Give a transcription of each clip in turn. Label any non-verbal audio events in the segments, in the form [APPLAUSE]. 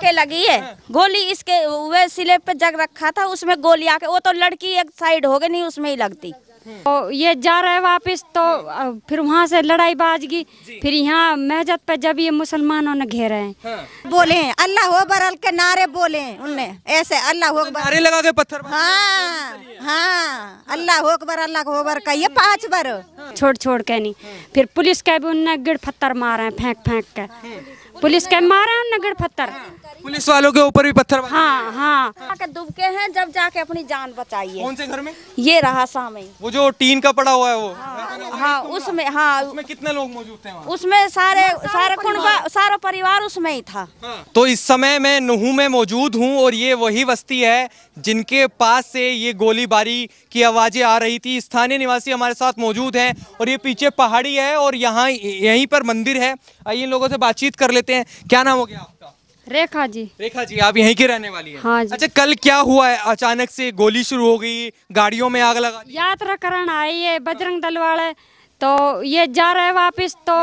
आके लगी है हाँ। गोली इसके वह सिले पे जग रखा था उसमें गोली आके वो तो लड़की एक साइड हो गई नहीं उसमें ही लगती तो ये जा रहे वापस तो हम्म। फिर वहाँ से लड़ाई बाजगी फिर यहाँ महजत पे जब ये मुसलमानों ने घेरे हैं हाँ। बोले हैं अल्लाह हो बरल के नारे बोले उनने ऐसे अल्लाह हो तो नारे लगा के पत्थर हाँ हाँ अल्लाह हो अकबर अल्लाह हो बर का ये पाँच बार हाँ। छोड़ छोड़ के नहीं हाँ। फिर पुलिस के भी उनने गिड़ पत्थर मारे फेंक फेंक के हाँ। पुलिस के मारे उनने गिड़ पत्थर पुलिस वालों के ऊपर भी पत्थर हाँ हाँ दुबके हैं जब जाके अपनी जान बचाइए कौन से घर में ये रहा सामने जो टीन का पड़ा हुआ है वो हाँ, हाँ उसमें हाँ उसमें कितने लोग मौजूद थे उसमें सारे सारे कुंडा सारा परिवार उसमें ही था हाँ। तो इस समय मैं नुहू में मौजूद हूँ और ये वही बस्ती है जिनके पास से ये गोलीबारी की आवाज़ें आ रही थी स्थानीय निवासी हमारे साथ मौजूद हैं और ये पीछे पहाड़ी है और यहाँ यहीं पर मंदिर है आइए इन लोगों से बातचीत कर लेते हैं क्या नाम हो गया आपका रेखा जी रेखा जी आप यहीं की रहने वाली हैं हाँ जी अच्छा कल क्या हुआ है अचानक से गोली शुरू हो गई गाड़ियों में आग लगा यात्रा करण आई है बजरंग दल वाले तो ये जा रहे वापस तो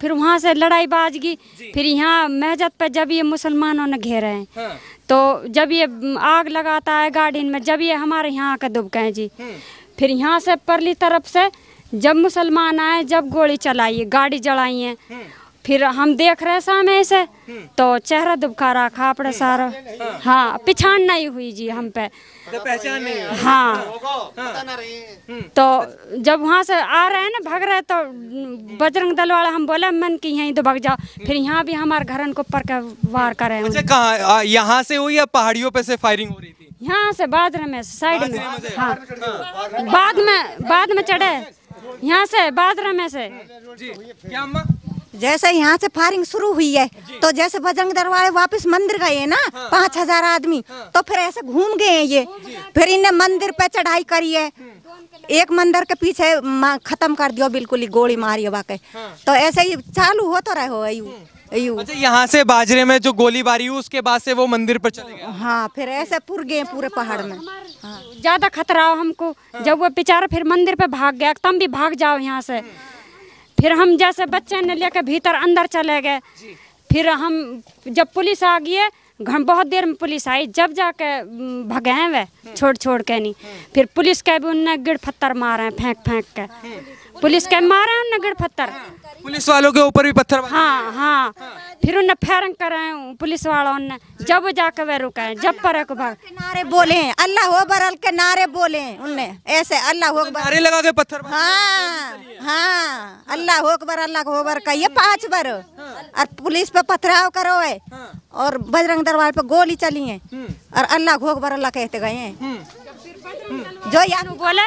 फिर वहाँ से लड़ाई बाज गई फिर यहाँ महजत पे जब ये मुसलमानों ने घेरे हैं हाँ। तो जब ये आग लगाता है गाड़ी में जब ये हमारे यहाँ आकर दुबके हैं जी हाँ। फिर यहाँ से परली तरफ से जब मुसलमान आए जब गोली चलाई गाड़ी जलाई है हाँ। फिर हम देख रहे सामने से हम्म। तो चेहरा दुबका रखा अपने हम्म। सारा हाँ, हाँ।, हाँ पहचान नहीं हुई जी हम पे तो पहचान नहीं हाँ, हाँ। हम्म। तो जब वहाँ से आ रहे हैं ना भग रहे तो बजरंग दल वाला हम बोले मन की यहीं तो जाओ फिर यहाँ भी हमारे घरन को पर वार करे अच्छा कहाँ यहाँ से हुई या पहाड़ियों पे से फायरिंग हो रही थी यहाँ से बादल में साइड में हाँ बाद में बाद में चढ़े यहाँ से बाद में से क्या जैसे यहाँ से फायरिंग शुरू हुई है तो जैसे बजरंग दरबार वापस मंदिर गए ना हाँ, हाँ। पाँच हजार आदमी हाँ, तो फिर ऐसे घूम गए हैं ये फिर इन्हें मंदिर पे चढ़ाई करी है एक मंदिर के पीछे खत्म कर दियो बिल्कुल ही गोली मारी हवा के हाँ, तो ऐसे ही चालू हो तो रहे हो हाँ। अच्छा, यहाँ से बाजरे में जो गोली बारी हुई उसके बाद से वो मंदिर पर चले गए हाँ फिर ऐसे पुर गए पूरे पहाड़ में हाँ। ज्यादा खतरा हो हमको जब वो बेचारा फिर मंदिर पे भाग गया तुम भी भाग जाओ यहाँ से फिर हम जैसे बच्चे ने लेकर भीतर अंदर चले गए फिर हम जब पुलिस आ गई है बहुत देर में पुलिस आई जब जाके भगे हैं वह हम्म। छोड़ छोड़ के नहीं हम्म। फिर पुलिस के भी उनने गिड़ पत्थर मारे फेंक फेंक के हम्म। पुलिस के मारा हूँ नगर पत्थर पुलिस वालों के ऊपर भी पत्थर हाँ हाँ फिर उन्हें फेरंग कर पुलिस वालों ने जब जाकर वे रुका है जब पर नारे बोले हैं अल्लाह हो बरल के नारे बोले हैं उनने ऐसे अल्लाह हो नारे लगा के पत्थर हाँ हाँ अल्लाह हो बर अल्लाह हो बर का ये पाँच बार और पुलिस पे पथराव करो है हाँ। और बजरंग दरबार पे गोली चली है हम्म। और अल्लाह हो बर अल्लाह कहते गए हैं हम्म। जो यार बोला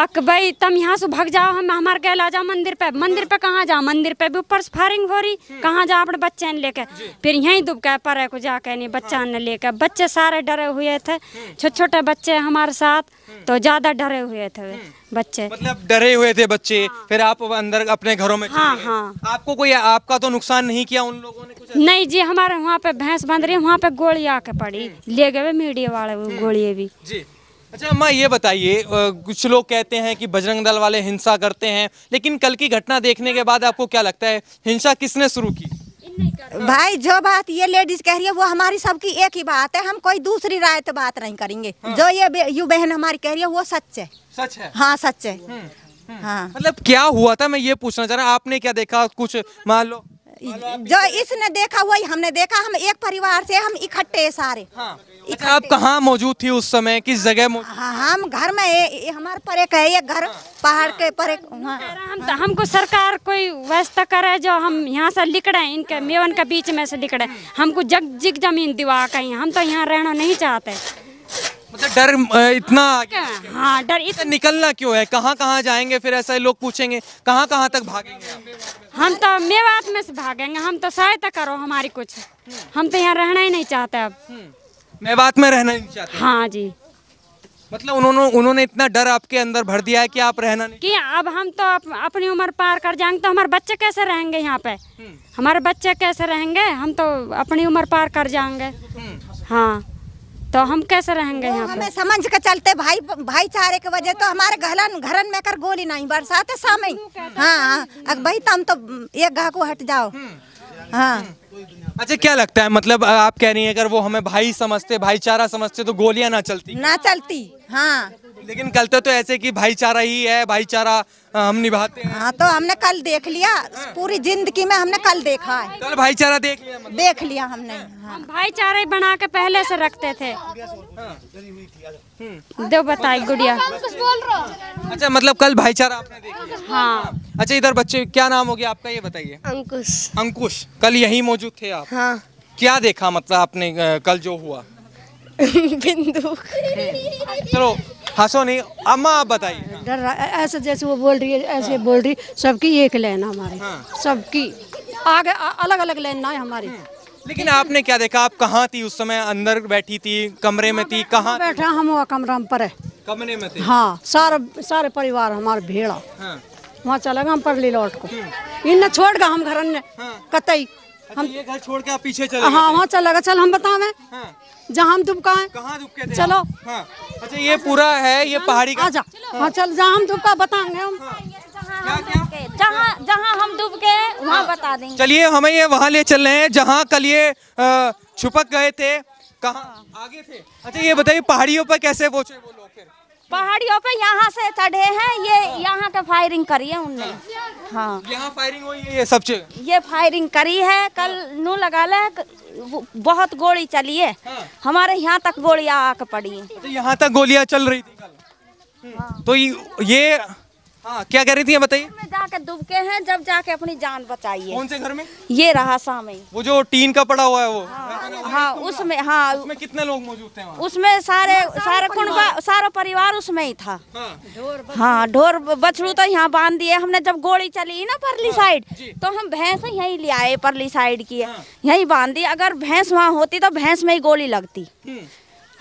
अकबई तुम यहाँ से भग जाओ हम हमारे गए ला जाओ मंदिर पे मंदिर पे कहाँ जाओ मंदिर पे भी ऊपर से फायरिंग हो रही कहाँ जाओ अपने बच्चे ने लेके फिर यहीं दुबका पर को जाके नहीं बच्चा ने लेके बच्चे सारे डरे हुए थे छोटे छोटे बच्चे हमारे साथ तो ज्यादा डरे हुए थे बच्चे मतलब डरे हुए थे बच्चे हाँ। फिर आप अंदर अपने घरों में हाँ हाँ आपको कोई आपका तो नुकसान नहीं किया उन लोगों ने कुछ नहीं जी हमारे वहाँ पे भैंस बंद रही वहाँ पे गोली आके पड़ी ले गए मीडिया वाले गोलिए भी जी अच्छा अम्मा ये बताइए कुछ लोग कहते हैं कि बजरंग दल वाले हिंसा करते हैं लेकिन कल की घटना देखने के बाद आपको क्या लगता है हिंसा किसने शुरू की भाई जो बात ये लेडीज कह रही है वो हमारी सबकी एक ही बात है हम कोई दूसरी राय तो बात नहीं करेंगे हाँ। जो ये यू बहन हमारी कह रही है वो सच है सच है हाँ सच है हम्म, हम्म। हाँ मतलब क्या हुआ था मैं ये पूछना चाह रहा आपने क्या देखा कुछ मान लो जो इसने देखा वही हमने देखा हम एक परिवार से हम इकट्ठे सारे हाँ। अच्छा, आप कहाँ मौजूद थी उस समय किस जगह हाँ, हम घर में ये हमारे पर एक है ये घर पहाड़ के पर एक हाँ। हम तो हमको सरकार कोई व्यवस्था करे जो हम यहाँ से लिकड़े इनके मेवन के बीच में से लिकड़े हमको जग जिग जमीन दिवा कहीं हम तो यहाँ रहना नहीं चाहते मतलब डर इतना हाँ, हाँ डर इतना तो निकलना क्यों है कहाँ कहाँ जाएंगे फिर ऐसा लोग पूछेंगे कहाँ कहाँ तक भागेंगे हम तो मेवात में से भागेंगे हम तो सहायता करो हमारी कुछ हम तो यहाँ रहना ही नहीं चाहते अब हम्म। मेवात में रहना नहीं चाहते हाँ जी मतलब उन्होंने उन्होंने इतना डर आपके अंदर भर दिया है कि आप रहना नहीं कि अब हम तो अप, अपनी उम्र पार कर जाएंगे तो हमारे बच्चे कैसे रहेंगे यहाँ पे हम्म। हमारे बच्चे कैसे रहेंगे हम तो अपनी उम्र पार कर जाएंगे हम्म। हाँ तो हम कैसे रहेंगे यहाँ हमें समझ के चलते भाई भाईचारे की वजह तो हमारे घरन घरन में कर गोली नहीं बरसात है सामने हाँ हाँ भाई तो हम तो एक गाह को हट जाओ हम्म। हाँ अच्छा क्या लगता है मतलब आप कह रही हैं अगर वो हमें भाई समझते भाईचारा समझते तो गोलियां ना चलती ना चलती हाँ लेकिन कल तो, तो ऐसे कि भाईचारा ही है भाईचारा हम निभाते हैं हाँ तो हमने कल देख लिया हाँ। पूरी जिंदगी में हमने कल देखा है कल भाईचारा देख लिया मतलब। देख लिया हमने हाँ। भाईचारा ही बना के पहले से रखते थे हाँ। दो बताई मतलब गुड़िया अच्छा मतलब कल भाईचारा आपने देखा हाँ अच्छा इधर बच्चे क्या नाम हो गया आपका ये बताइए अंकुश अंकुश कल यही मौजूद थे आप हाँ क्या देखा मतलब आपने कल जो हुआ [LAUGHS] बिंदु चलो हंसो नहीं अम्मा आप बताइए डर रहा है ऐसे जैसे वो बोल रही है ऐसे हाँ। बोल रही सबकी एक लाइन हमारी हाँ। सबकी आगे अलग अलग लाइन ना है हमारी हाँ। लेकिन आपने क्या देखा आप कहाँ थी उस समय अंदर बैठी थी कमरे में थी कहाँ बैठा हम वहाँ कमरा पर है कमरे में थे हाँ सारा सारे परिवार हमारे भेड़ा हाँ। वहाँ चला गया हम पर लौट को हाँ। इन छोड़ गए हम घर ने कतई अच्छा, हम ये घर छोड़ के आप पीछे चले हाँ वहाँ चल लगा चल हम बताओ मैं हाँ। जहाँ हम दुबका है कहाँ दुबके थे चलो हाँ। अच्छा ये पूरा है ये हाँ, पहाड़ी का आजा हाँ चल जहाँ हम दुबका बताएंगे हम जहाँ जहाँ हम डूब के वहाँ बता देंगे चलिए हमें ये वहाँ ले चल रहे हैं जहाँ कल ये छुपक गए थे कहाँ आगे थे अच्छा ये बताइए पहाड़ियों पर कैसे पहुँचे पहाड़ियों पे यहाँ से चढ़े हैं ये हाँ। यहाँ के फायरिंग करी है उनने हाँ यहाँ फायरिंग हुई है ये सब ये फायरिंग करी है कल हाँ। नू लगा ले बहुत गोली चली है हाँ। हमारे यहाँ तक गोलियाँ आके पड़ी है तो यहाँ तक गोलियाँ चल रही थी कल तो ये हाँ क्या कह रही थी बताइए में जाके डूबके हैं जब जाके अपनी जान बचाई है कौन से घर में ये रहा सामे वो जो टीन का पड़ा हुआ है वो हाँ, हाँ उसमें हाँ उसमें कितने लोग मौजूद थे उसमें सारे सारे कुंबा सारा परिवार उसमें ही था हाँ ढोर हाँ, बछड़ू तो यहाँ बांध दिए हमने जब गोली चली ना परली हाँ, साइड तो हम भैंस यही ले आए परली साइड की हाँ। यही बांध दी अगर भैंस वहाँ होती तो भैंस में ही गोली लगती हम्म।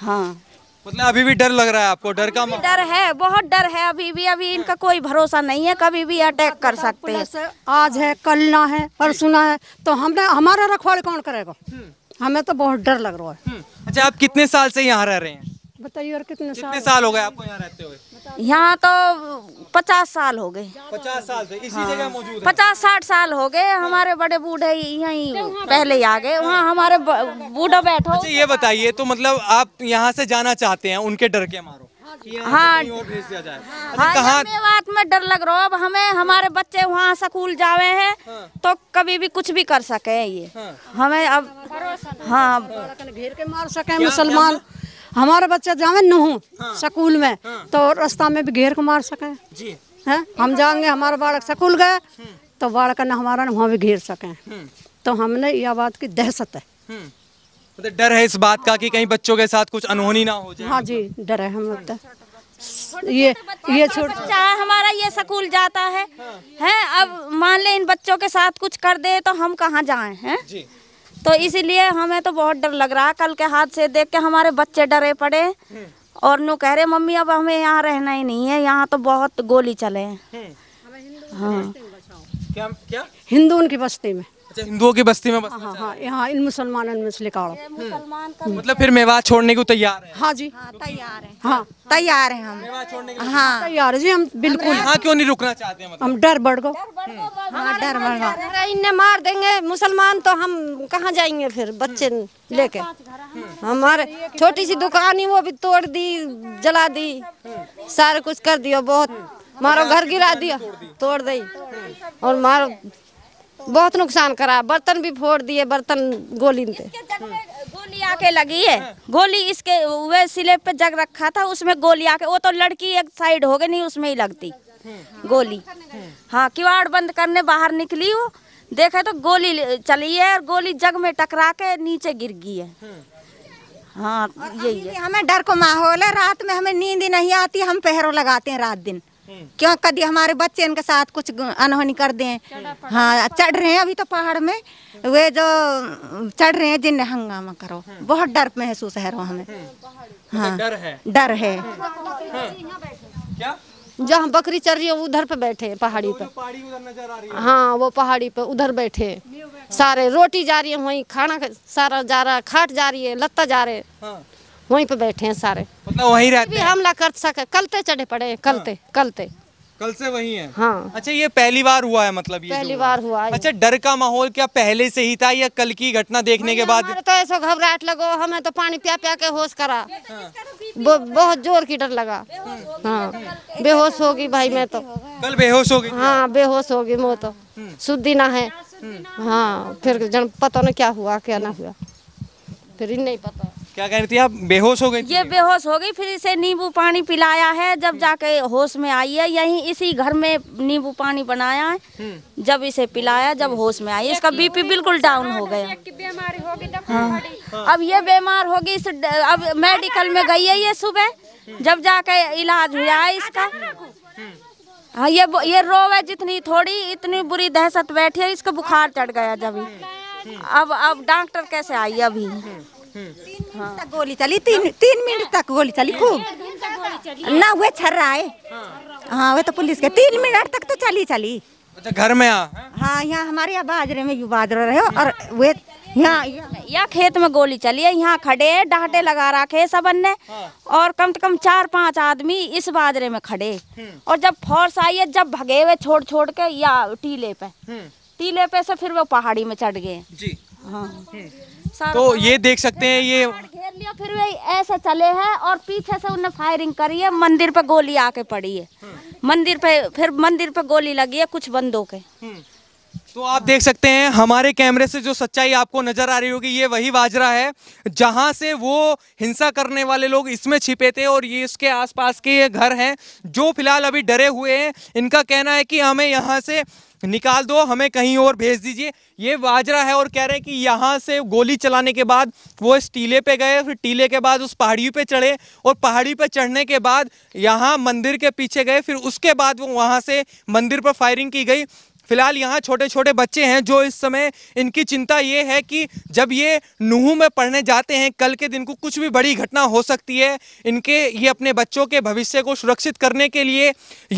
हाँ मतलब अभी भी डर लग रहा है आपको डर का डर है बहुत डर है अभी भी अभी इनका कोई भरोसा नहीं है कभी भी अटैक कर सकते हैं आज है कल ना है परसों सुना है तो हमने हमारा रखवाड़ कौन करेगा हम्म। हमें तो बहुत डर लग रहा है हम्म। अच्छा आप कितने साल से यहाँ रह रहे हैं बताइए और कितने साल कितने साल हो गए आपको यहाँ रहते हुए यहाँ तो पचास साल हो गए पचास साल से इसी हाँ। जगह मौजूद पचास साठ साल हो गए हाँ। हमारे बड़े बूढ़े यही पहले ही आ गए हाँ। वहाँ हमारे बूढ़ा बैठो अच्छा ये बताइए तो मतलब आप यहाँ से जाना चाहते हैं उनके डर के मारो हाँ हाँ, हाँ। अच्छा, बात में डर लग रहा अब हमें हमारे बच्चे वहाँ स्कूल जावे हैं हाँ। तो कभी भी कुछ भी कर सके ये हाँ। हमें अब तो हाँ घेर के मार सके मुसलमान हमारा बच्चा जावे न हो हाँ। स्कूल में हाँ। तो रास्ता में भी घेर को मार सके है हम जाएंगे हमारा बालक स्कूल गए हम्म। तो बालक ने हमारा वहाँ भी घेर सके हम्म। तो हमने यह बात की दहशत है हम्म। मतलब डर है इस बात का कि कहीं बच्चों के साथ कुछ अनहोनी ना हो जाए हाँ जी डर है हम लगता तो। ये ये तो छोटा बच्चा है हमारा ये स्कूल जाता है हाँ। हैं अब मान ले इन बच्चों के साथ कुछ कर दे तो हम कहाँ जाए हैं तो इसीलिए हमें तो बहुत डर लग रहा है कल के हाथ से देख के हमारे बच्चे डरे पड़े और नो कह रहे मम्मी अब हमें यहाँ रहना ही नहीं है यहाँ तो बहुत गोली चले हैं हम्म। हाँ क्या क्या हिंदू उनकी बस्ती में अच्छा हिंदुओं की बस्ती में बसना हाँ हाँ, हाँ यहाँ इन मुसलमानों में से मुसलमान हम्म। मतलब फिर मेवात छोड़ने को तैयार है हाँ जी तैयार है हाँ तैयार है हम हाँ तैयार हाँ। हाँ, जी हम बिल्कुल यहाँ क्यों नहीं रुकना चाहते मतलब? हम डर बढ़ गो डर बढ़ गो हम्म। इन्हें मार देंगे मुसलमान तो हम कहाँ जाएंगे फिर बच्चे हम्म। लेके हमारे छोटी सी दुकान ही वो भी तोड़ दी जला दी सारा कुछ कर दिया बहुत मारो घर गिरा दिया तोड़ दी और मारो बहुत नुकसान करा बर्तन भी फोड़ दिए बर्तन गोली इसके गोली आके लगी है गोली इसके वे सिले पे जग रखा था उसमें गोली आके वो तो लड़की एक साइड हो गई नहीं उसमें ही लगती गोली हाँ किवाड़ बंद करने बाहर निकली वो देखे तो गोली चली है और गोली जग में टकरा के नीचे गिर गई है हाँ यही है हमें डर को माहौल है रात में हमें नींद नहीं आती हम पहरों लगाते हैं रात दिन क्यों कभी हमारे बच्चे इनके साथ कुछ अनहोनी कर दें हाँ चढ़ रहे हैं अभी तो पहाड़ में वे जो चढ़ रहे हैं जिन हंगामा करो बहुत डर महसूस है रो हमें तो हाँ डर है जहाँ बकरी चढ़ रही है उधर पे बैठे हैं पहाड़ी तो हाँ वो पहाड़ी पे उधर बैठे सारे रोटी जा रही है वहीं खाना सारा जा रहा खाट जा रही है लत्ता जा रहे हैं हाँ। वहीं पे बैठे हैं सारे मतलब वहीं रहते हैं हमला कर सके कलते तो चढ़े पड़े कलते हाँ। कलते कल से वहीं है हाँ अच्छा ये पहली बार हुआ है मतलब ये पहली बार हुआ है अच्छा डर का माहौल क्या पहले से ही था या कल की घटना देखने के बाद तो ऐसा घबराहट लगो हमें तो पानी प्या प्या के होश करा तो तो बहुत जोर की डर लगा हाँ बेहोश होगी भाई मैं तो कल बेहोश होगी हाँ बेहोश होगी मैं तो हम्म। शुद्धि ना है हाँ फिर जन पता नहीं क्या हुआ क्या ना हुआ फिर नहीं पता क्या कह रही थी आप बेहोश हो गई ये बेहोश हो गई फिर इसे नींबू पानी पिलाया है जब जाके होश में आई है यही इसी घर में नींबू पानी बनाया है हम्म। जब इसे पिलाया जब होश में आई इसका बीपी बिल्कुल डाउन हो गया हाँ। अब ये बीमार होगी इस अब मेडिकल में गई है ये सुबह जब जाके इलाज हुआ है इसका हाँ ये ये रोव है जितनी थोड़ी इतनी बुरी दहशत बैठी है इसका बुखार चढ़ गया जब हम्म। अब अब डॉक्टर कैसे आई अभी हम्म। गोली चली तीन तीन मिनट तक गोली चली खूब ना वे छर्रा है हाँ वे तो पुलिस के तीन मिनट तक तो चली चली अच्छा घर में आ हाँ यहाँ हमारे यहाँ बाजरे में यू बाजरा रहे हो और वे यहाँ यहाँ खेत में गोली चली है यहाँ खड़े है डांटे लगा रखे सबन ने और कम से कम चार पांच आदमी इस बाजरे में खड़े हम्म। और जब फोर्स आई है जब भगे हुए छोड़ छोड़ के या टीले पे हम्म। टीले पे से फिर वो पहाड़ी में चढ़ गए जी हाँ हम्म। तो ये देख सकते हैं ये घेर लिया फिर वही ऐसे चले हैं और पीछे से उन्हें फायरिंग करी है मंदिर पे गोली आके पड़ी है मंदिर पे फिर मंदिर पे गोली लगी है कुछ बंदों के हम्म। तो आप देख सकते हैं हमारे कैमरे से जो सच्चाई आपको नजर आ रही होगी ये वही बाजरा है जहां से वो हिंसा करने वाले लोग इसमें छिपे थे और ये इसके आसपास के ये घर हैं जो फिलहाल अभी डरे हुए हैं इनका कहना है कि हमें यहां से निकाल दो हमें कहीं और भेज दीजिए ये वाजरा है और कह रहे हैं कि यहाँ से गोली चलाने के बाद वो इस टीले पे गए फिर टीले के बाद उस पहाड़ी पे चढ़े और पहाड़ी पे चढ़ने के बाद यहाँ मंदिर के पीछे गए फिर उसके बाद वो वहाँ से मंदिर पर फायरिंग की गई फिलहाल यहाँ छोटे छोटे बच्चे हैं जो इस समय इनकी चिंता ये है कि जब ये नूह में पढ़ने जाते हैं कल के दिन को कुछ भी बड़ी घटना हो सकती है इनके ये अपने बच्चों के भविष्य को सुरक्षित करने के लिए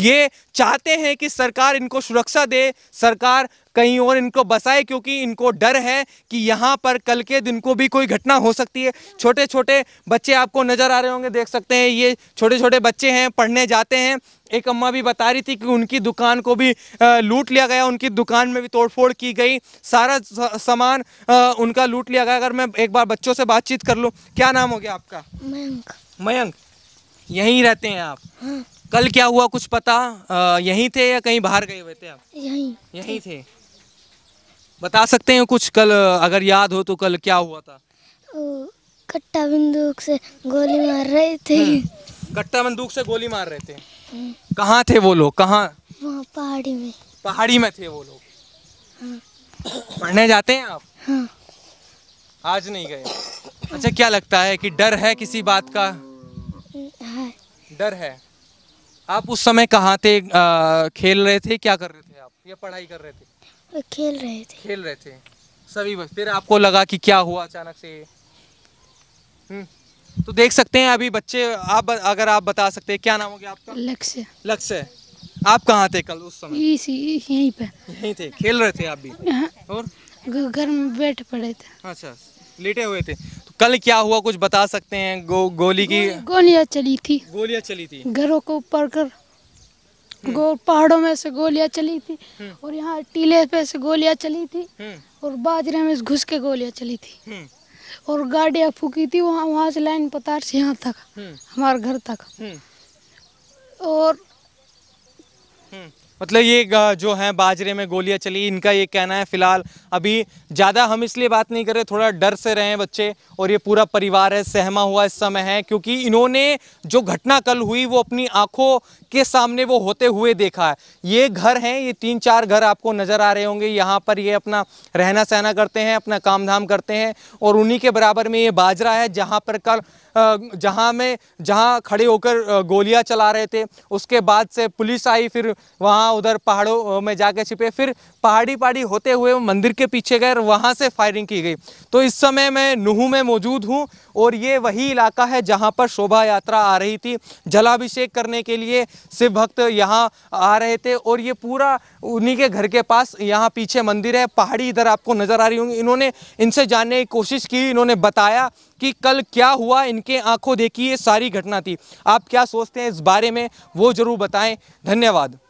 ये चाहते हैं कि सरकार इनको सुरक्षा दे सरकार कहीं और इनको बसाए क्योंकि इनको डर है कि यहाँ पर कल के दिन को भी कोई घटना हो सकती है छोटे छोटे बच्चे आपको नज़र आ रहे होंगे देख सकते हैं ये छोटे छोटे बच्चे हैं पढ़ने जाते हैं एक अम्मा भी बता रही थी कि उनकी दुकान को भी लूट लिया गया उनकी दुकान में भी तोड़फोड़ की गई सारा सामान उनका लूट लिया गया अगर मैं एक बार बच्चों से बातचीत कर लूँ क्या नाम हो गया आपका मयंक मयंक यहीं रहते हैं आप हाँ। कल क्या हुआ कुछ पता यहीं थे या कहीं बाहर गए हुए थे आप यहीं यहीं थे बता सकते हैं कुछ कल अगर याद हो तो कल क्या हुआ था कट्टा बंदूक से गोली मार रहे थे हम्म। कट्टा बंदूक से गोली मार रहे थे कहाँ थे वो लोग कहाँ पहाड़ी में पहाड़ी में थे वो लोग हाँ। पढ़ने जाते हैं आप हाँ। आज नहीं गए अच्छा क्या लगता है कि डर है किसी बात का हाँ। डर है आप उस समय कहाँ थे आ, खेल रहे थे क्या कर रहे थे आप या पढ़ाई कर रहे थे खेल रहे थे खेल रहे थे सभी बस फिर आपको लगा कि क्या हुआ अचानक से हम्म तो देख सकते हैं अभी बच्चे आप अगर आप बता सकते हैं क्या नाम हो गया आपका लक्ष्य लक्ष्य आप कहाँ थे कल उस समय इसी यहीं पे यहीं थे खेल रहे थे आप भी हाँ। और घर में बैठ पड़े थे अच्छा लेटे हुए थे तो कल क्या हुआ कुछ बता सकते हैं गो, गोली की गोलियां चली थी गोलियां चली थी घरों को ऊपर कर हम्म। गो पहाड़ों में से गोलियां चली थी हम्म। और यहाँ टीले पे से गोलियां चली थी हम्म। और बाजरे में घुस के गोलियां चली थी और गाड़िया फूकी थी वहाँ वहाँ से लाइन पतार से यहाँ तक हम्म। हमारे घर तक हम्म। और हम्म। मतलब ये जो है बाजरे में गोलियां चली इनका ये कहना है फिलहाल अभी ज़्यादा हम इसलिए बात नहीं कर रहे थोड़ा डर से रहे हैं बच्चे और ये पूरा परिवार है सहमा हुआ इस समय है क्योंकि इन्होंने जो घटना कल हुई वो अपनी आंखों के सामने वो होते हुए देखा है ये घर हैं ये तीन चार घर आपको नज़र आ रहे होंगे यहाँ पर ये अपना रहना सहना करते हैं अपना काम धाम करते हैं और उन्हीं के बराबर में ये बाजरा है जहाँ पर कल जहाँ में जहाँ खड़े होकर गोलियाँ चला रहे थे उसके बाद से पुलिस आई फिर वहाँ उधर पहाड़ों में जाके छिपे फिर पहाड़ी पहाड़ी होते हुए मंदिर के पीछे गए और वहाँ से फायरिंग की गई तो इस समय मैं नुहू में मौजूद हूँ और ये वही इलाका है जहाँ पर शोभा यात्रा आ रही थी जलाभिषेक करने के लिए शिव भक्त यहाँ आ रहे थे और ये पूरा उन्हीं के घर के पास यहाँ पीछे मंदिर है पहाड़ी इधर आपको नज़र आ रही होंगी इन्होंने इनसे जानने की कोशिश की इन्होंने बताया कि कल क्या हुआ इनके आंखों देखी ये सारी घटना थी आप क्या सोचते हैं इस बारे में वो ज़रूर बताएं धन्यवाद